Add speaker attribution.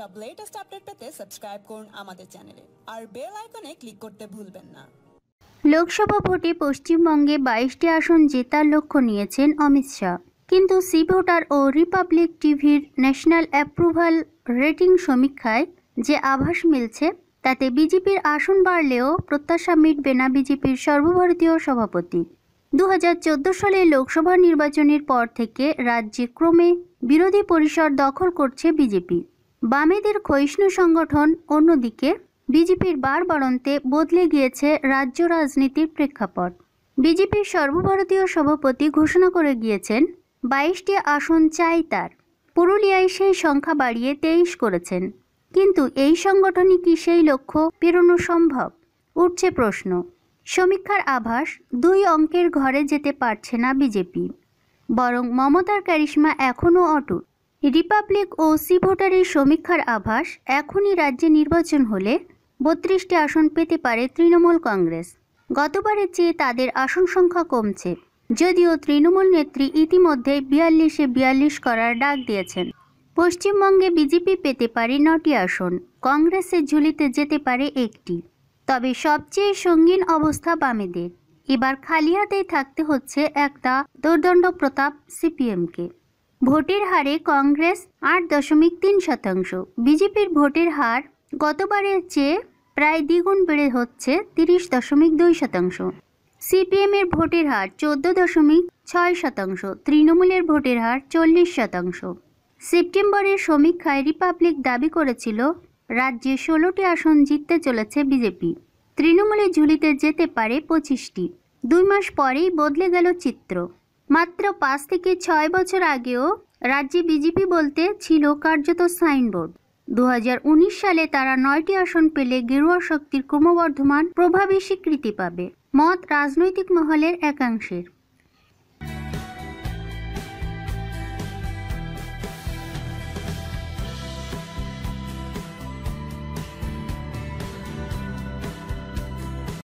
Speaker 1: সব latest update পেতে subscribe করুন আমাদের চ্যানেলে আর বেল আইকনে ক্লিক করতে ভুলবেন না লোকসভা ভোটে পশ্চিমবঙ্গে বাইশটি আসন জেতার লক্ষ্য নিয়েছেন অমিত শাহ কিন্তু সি ভোটার ও রিপাবলিক টিভির ন্যাশনাল অ্যাপ্রুভাল রেটিং সমীক্ষায় যে আভাস মিলছে তাতে বিজেপির আসন বাড়লেও প্রত্যাশা মিটবে না বিজেপির সর্বভারতীয় সভাপতি দু সালে লোকসভা নির্বাচনের পর থেকে রাজ্যে ক্রমে বিরোধী পরিসর দখল করছে বিজেপি বামেদের ক্ষয়িষ্ণু সংগঠন অন্যদিকে বিজেপির বারবারন্তে বদলে গিয়েছে রাজ্য রাজনীতির প্রেক্ষাপট বিজেপির সর্বভারতীয় সভাপতি ঘোষণা করে গিয়েছেন বাইশটি আসন চাই তার পুরুলিয়ায় সেই সংখ্যা বাড়িয়ে তেইশ করেছেন কিন্তু এই সংগঠনই কি সেই লক্ষ্য পেরোনো সম্ভব উঠছে প্রশ্ন সমীক্ষার আভাস দুই অঙ্কের ঘরে যেতে পারছে না বিজেপি বরং মমতার ক্যারিশমা এখনও অটুট রিপাবলিক ও সি ভোটারের সমীক্ষার আভাস এখনই রাজ্যে নির্বাচন হলে বত্রিশটি আসন পেতে পারে তৃণমূল কংগ্রেস গতবারের চেয়ে তাদের আসন সংখ্যা কমছে যদিও তৃণমূল নেত্রী ইতিমধ্যে বিয়াল্লিশে বিয়াল্লিশ করার ডাক দিয়েছেন পশ্চিমবঙ্গে বিজেপি পেতে পারে নটি আসন কংগ্রেসের ঝুলিতে যেতে পারে একটি তবে সবচেয়ে সঙ্গীন অবস্থা বামেদের এবার খালি হাতেই থাকতে হচ্ছে একটা দুর্দণ্ড প্রতাপ সিপিএমকে ভোটের হারে কংগ্রেস আট দশমিক তিন শতাংশ বিজেপির ভোটের হার গতবারের চেয়ে প্রায় দ্বিগুণ বেড়ে হচ্ছে তিরিশ দশমিক দুই শতাংশ সিপিএমের ভোটের হার চোদ্দ দশমিক ছয় শতাংশ তৃণমূলের ভোটের হার চল্লিশ শতাংশ সেপ্টেম্বরের সমীক্ষায় রিপাবলিক দাবি করেছিল রাজ্যে ষোলোটি আসন জিততে চলেছে বিজেপি তৃণমূলের ঝুলিতে যেতে পারে পঁচিশটি দুই মাস পরেই বদলে গেল চিত্র মাত্র পাঁচ থেকে ছয় বছর আগেও রাজ্যে বিজেপি বলতে ছিল কার্যত সাইনবোর্ড দু সালে তারা নয়টি আসন পেলে গেরুয়া শক্তির ক্রমবর্ধমান প্রভাবে স্বীকৃতি পাবে মত রাজনৈতিক মহলের একাংশের